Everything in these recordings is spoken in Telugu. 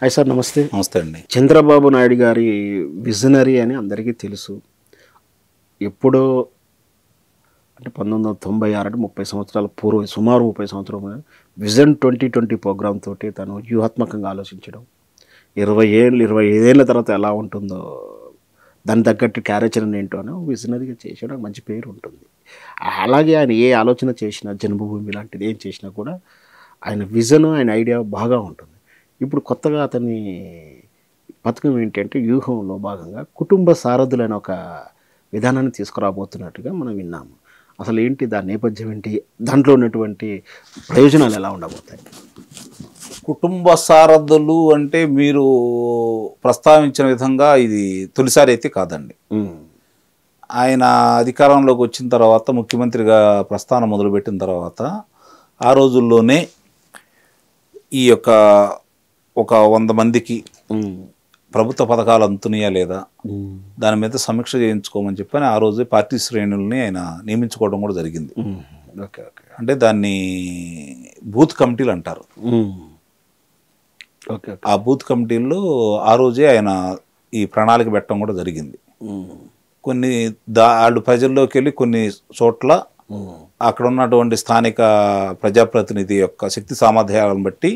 హాయ్ సార్ నమస్తే నమస్తే అండి చంద్రబాబు నాయుడు గారి విజనరీ అని అందరికీ తెలుసు ఎప్పుడో అంటే పంతొమ్మిది వందల తొంభై ఆరు అంటే ముప్పై సంవత్సరాల పూర్వం సుమారు ముప్పై సంవత్సరం విజన్ ట్వంటీ ట్వంటీ ప్రోగ్రామ్ తోటి తను వ్యూహాత్మకంగా ఆలోచించడం ఇరవై ఏళ్ళు ఇరవై ఐదేళ్ళ తర్వాత ఎలా ఉంటుందో దాని తగ్గట్టు క్యారేచరణ ఏంటో అని విజనరీగా చేసాడు మంచి పేరు ఉంటుంది అలాగే ఆయన ఏ ఆలోచన చేసినా జన్మభూమి లాంటిది ఏం చేసినా కూడా ఆయన విజన్ ఆయన ఐడియా బాగా ఉంటుంది ఇప్పుడు కొత్తగా అతని పథకం ఏంటంటే వ్యూహంలో భాగంగా కుటుంబ సారథులైన ఒక విధానాన్ని తీసుకురాబోతున్నట్టుగా మనం విన్నాము అసలు ఏంటి దాని నేపథ్యం ఏంటి దాంట్లో ఉన్నటువంటి ప్రయోజనాలు ఎలా ఉండబోతాయి కుటుంబ సారథులు అంటే మీరు ప్రస్తావించిన విధంగా ఇది తొలిసారి అయితే కాదండి ఆయన అధికారంలోకి వచ్చిన తర్వాత ముఖ్యమంత్రిగా ప్రస్థానం మొదలుపెట్టిన తర్వాత ఆ రోజుల్లోనే ఈ యొక్క ఒక వంద మందికి ప్రభుత్వ పథకాలు అందుతున్నాయా లేదా దాని మీద సమీక్ష చేయించుకోమని చెప్పని ఆ రోజే పార్టీ శ్రేణుల్ని ఆయన నియమించుకోవడం కూడా జరిగింది అంటే దాన్ని బూత్ కమిటీలు అంటారు ఆ బూత్ కమిటీల్లో ఆ రోజే ఆయన ఈ ప్రణాళిక పెట్టడం కూడా జరిగింది కొన్ని దా వాళ్ళు ప్రజల్లోకి వెళ్ళి కొన్ని చోట్ల అక్కడ ఉన్నటువంటి స్థానిక ప్రజాప్రతినిధి యొక్క శక్తి సామర్థ్యాలను బట్టి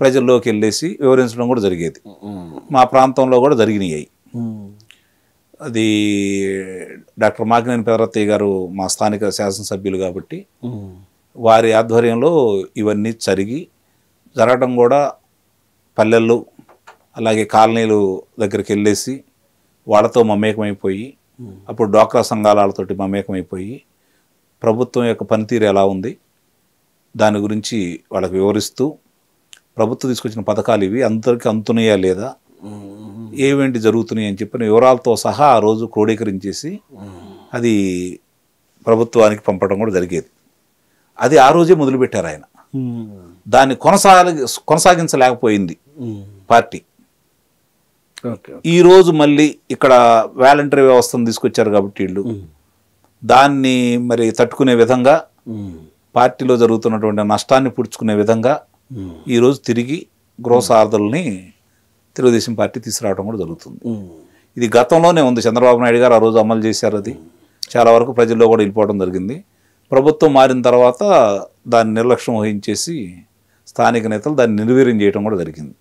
ప్రజల్లోకి వెళ్ళేసి వివరించడం కూడా జరిగేది మా ప్రాంతంలో కూడా జరిగినాయి అది డాక్టర్ మాకినేని పెదరత్తయ్య గారు మా స్థానిక శాసనసభ్యులు కాబట్టి వారి ఆధ్వర్యంలో ఇవన్నీ జరిగి జరగడం కూడా పల్లెల్లో అలాగే కాలనీలు దగ్గరికి వెళ్ళేసి వాళ్ళతో మమేకమైపోయి అప్పుడు డ్వాక్రా సంఘాలతోటి మమేకమైపోయి ప్రభుత్వం యొక్క పనితీరు ఎలా ఉంది దాని గురించి వాళ్ళకి వివరిస్తూ ప్రభుత్వం తీసుకొచ్చిన పథకాలు ఇవి అందరికీ అంతున్నాయా లేదా ఏవేంటి జరుగుతున్నాయి అని చెప్పిన వివరాలతో సహా ఆ రోజు క్రోడీకరించేసి అది ప్రభుత్వానికి పంపడం కూడా జరిగేది అది ఆ రోజే మొదలుపెట్టారు ఆయన దాన్ని కొనసాగి కొనసాగించలేకపోయింది పార్టీ ఈరోజు మళ్ళీ ఇక్కడ వాలంటరీ వ్యవస్థను తీసుకొచ్చారు కాబట్టి వీళ్ళు దాన్ని మరి తట్టుకునే విధంగా పార్టీలో జరుగుతున్నటువంటి నష్టాన్ని పుడుచుకునే విధంగా ఈరోజు తిరిగి గ్రోస్ ఆర్దల్ని తెలుగుదేశం పార్టీ తీసుకురావడం కూడా జరుగుతుంది ఇది గతంలోనే ఉంది చంద్రబాబు నాయుడు గారు ఆ రోజు అమలు చేశారు అది చాలా వరకు ప్రజల్లో కూడా వెళ్ళిపోవడం జరిగింది ప్రభుత్వం మారిన తర్వాత దాన్ని నిర్లక్ష్యం వహించేసి స్థానిక నేతలు దాన్ని నిర్వీర్యం చేయడం కూడా జరిగింది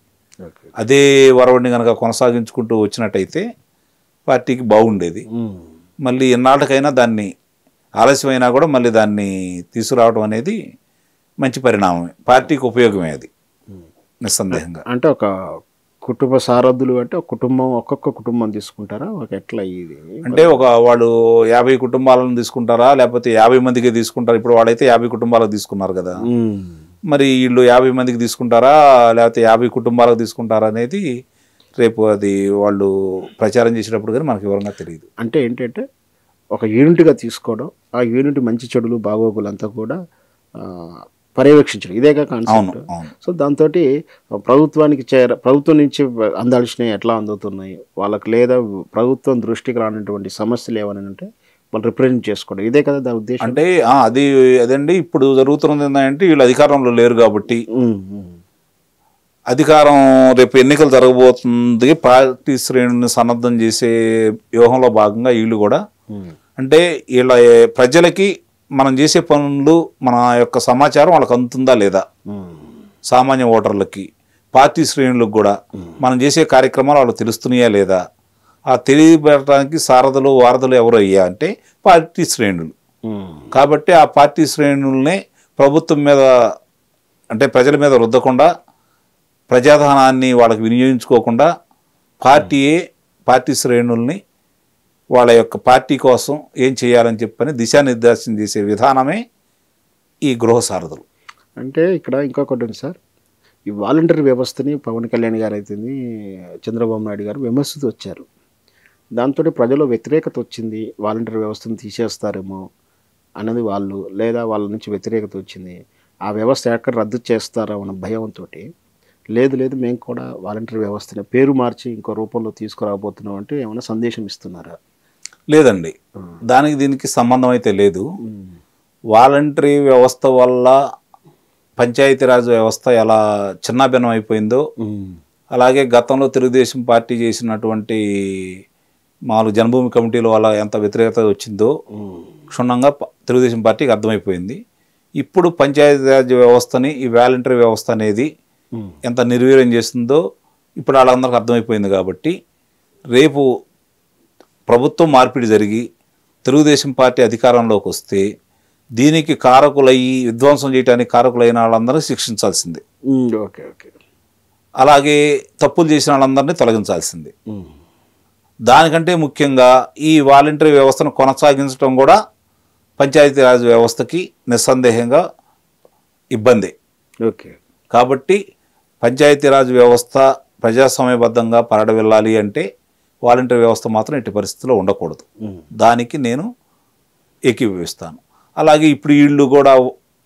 అదే వరవడిని కనుక కొనసాగించుకుంటూ వచ్చినట్టయితే పార్టీకి బాగుండేది మళ్ళీ ఎన్నాళ్ళకైనా దాన్ని ఆలస్యమైనా కూడా మళ్ళీ దాన్ని తీసుకురావడం అనేది మంచి పరిణామమే పార్టీకి ఉపయోగమే అది నిస్సందేహంగా అంటే ఒక కుటుంబ సారథులు అంటే ఒక కుటుంబం ఒక్కొక్క కుటుంబం తీసుకుంటారా ఒక ఎట్లా ఇది అంటే ఒక వాళ్ళు యాభై కుటుంబాలను తీసుకుంటారా లేకపోతే యాభై మందికి తీసుకుంటారా ఇప్పుడు వాళ్ళైతే యాభై కుటుంబాలకు తీసుకున్నారు కదా మరి వీళ్ళు యాభై మందికి తీసుకుంటారా లేకపోతే యాభై కుటుంబాలకు తీసుకుంటారా అనేది రేపు అది వాళ్ళు ప్రచారం చేసేటప్పుడు కానీ మనకు వివరంగా తెలియదు అంటే ఏంటంటే ఒక యూనిట్గా తీసుకోవడం ఆ యూనిట్ మంచి చెడులు అంతా కూడా పర్యవేక్షించడం ఇదే కాన్సెప్ట్ సో దాంతో ప్రభుత్వానికి చేర ప్రభుత్వం నుంచి అందాల్సినవి ఎట్లా అందుతున్నాయి వాళ్ళకి లేదా ప్రభుత్వం దృష్టికి రానటువంటి సమస్యలు ఏమని అంటే వాళ్ళు రిప్రజెంట్ చేసుకోవడం ఇదే కదా దాని ఉద్దేశం అంటే అది అదండి ఇప్పుడు జరుగుతున్నది ఏంటంటే వీళ్ళు అధికారంలో లేరు కాబట్టి అధికారం రేపు ఎన్నికలు జరగబోతుంది పార్టీ శ్రేణుని సన్నద్ధం చేసే వ్యూహంలో భాగంగా వీళ్ళు కూడా అంటే వీళ్ళ ప్రజలకి మనం చేసే పనులు మన యొక్క సమాచారం వాళ్ళకి అందుతుందా లేదా సామాన్య ఓటర్లకి పార్టీ శ్రేణులకు కూడా మనం చేసే కార్యక్రమాలు వాళ్ళకి తెలుస్తున్నాయా లేదా ఆ తెలియబడటానికి సారథులు వారధులు ఎవరు అయ్యా అంటే పార్టీ శ్రేణులు కాబట్టి ఆ పార్టీ శ్రేణుల్ని ప్రభుత్వం మీద అంటే ప్రజల మీద రుద్దకుండా ప్రజాధనాన్ని వాళ్ళకి వినియోగించుకోకుండా పార్టీయే పార్టీ శ్రేణుల్ని వాళ్ళ యొక్క పార్టీ కోసం ఏం చేయాలని చెప్పని దిశానిర్దేశం చేసే విధానమే ఈ గృహ సారథులు అంటే ఇక్కడ ఇంకొకటి ఉంది సార్ ఈ వాలంటరీ వ్యవస్థని పవన్ కళ్యాణ్ గారు అయితే చంద్రబాబు నాయుడు గారు విమర్శిస్తూ వచ్చారు దాంతో ప్రజలు వ్యతిరేకత వచ్చింది వాలంటరీ వ్యవస్థను తీసేస్తారేమో అన్నది వాళ్ళు లేదా వాళ్ళ నుంచి వ్యతిరేకత వచ్చింది ఆ వ్యవస్థ ఎక్కడ రద్దు చేస్తారో అన్న భయంతో లేదు లేదు మేము కూడా వాలంటరీ వ్యవస్థని పేరు మార్చి ఇంకో రూపంలో తీసుకురాబోతున్నాం అంటే ఏమైనా సందేశం ఇస్తున్నారా లేదండి దానికి దీనికి సంబంధం అయితే లేదు వాలంటరీ వ్యవస్థ వల్ల పంచాయతీరాజ్ వ్యవస్థ ఎలా చిన్నాభిన్నం అయిపోయిందో అలాగే గతంలో తెలుగుదేశం పార్టీ చేసినటువంటి మామూలు జన్మభూమి కమిటీల వల్ల ఎంత వ్యతిరేకత వచ్చిందో క్షుణ్ణంగా తెలుగుదేశం పార్టీకి అర్థమైపోయింది ఇప్పుడు పంచాయతీరాజ్ వ్యవస్థని ఈ వాలంటరీ వ్యవస్థ అనేది ఎంత నిర్వీర్యం చేస్తుందో ఇప్పుడు వాళ్ళందరికీ అర్థమైపోయింది కాబట్టి రేపు ప్రభుత్వం మార్పిడి జరిగి తెలుగుదేశం పార్టీ అధికారంలోకి వస్తే దీనికి కారకులయ్యి విధ్వంసం చేయడానికి కారకులైన వాళ్ళందరినీ శిక్షించాల్సింది ఓకే ఓకే అలాగే తప్పులు చేసిన వాళ్ళందరినీ తొలగించాల్సింది దానికంటే ముఖ్యంగా ఈ వాలంటరీ వ్యవస్థను కొనసాగించడం కూడా పంచాయతీరాజ్ వ్యవస్థకి నిస్సందేహంగా ఇబ్బంది ఓకే కాబట్టి పంచాయతీరాజ్ వ్యవస్థ ప్రజాస్వామ్యబద్ధంగా పరడ వెళ్ళాలి అంటే వాలంటీర్ వ్యవస్థ మాత్రం ఎట్టి పరిస్థితిలో ఉండకూడదు దానికి నేను ఏకీభవిస్తాను అలాగే ఇప్పుడు వీళ్ళు కూడా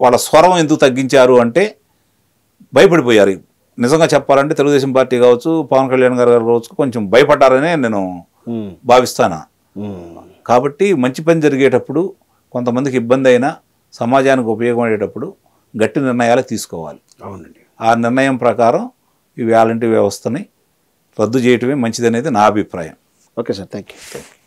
వాళ్ళ స్వరం ఎందుకు తగ్గించారు అంటే భయపడిపోయారు నిజంగా చెప్పాలంటే తెలుగుదేశం పార్టీ కావచ్చు పవన్ కళ్యాణ్ గారు కావచ్చు కొంచెం భయపడ్డారనే నేను భావిస్తాను కాబట్టి మంచి పని జరిగేటప్పుడు కొంతమందికి ఇబ్బంది అయినా సమాజానికి ఉపయోగపడేటప్పుడు గట్టి నిర్ణయాలు తీసుకోవాలి అవునండి ఆ నిర్ణయం ప్రకారం ఈ వ్యాలంటీ వ్యవస్థని రద్దు చేయటమే మంచిదనేది నా అభిప్రాయం ఓకే సార్ థ్యాంక్ యూ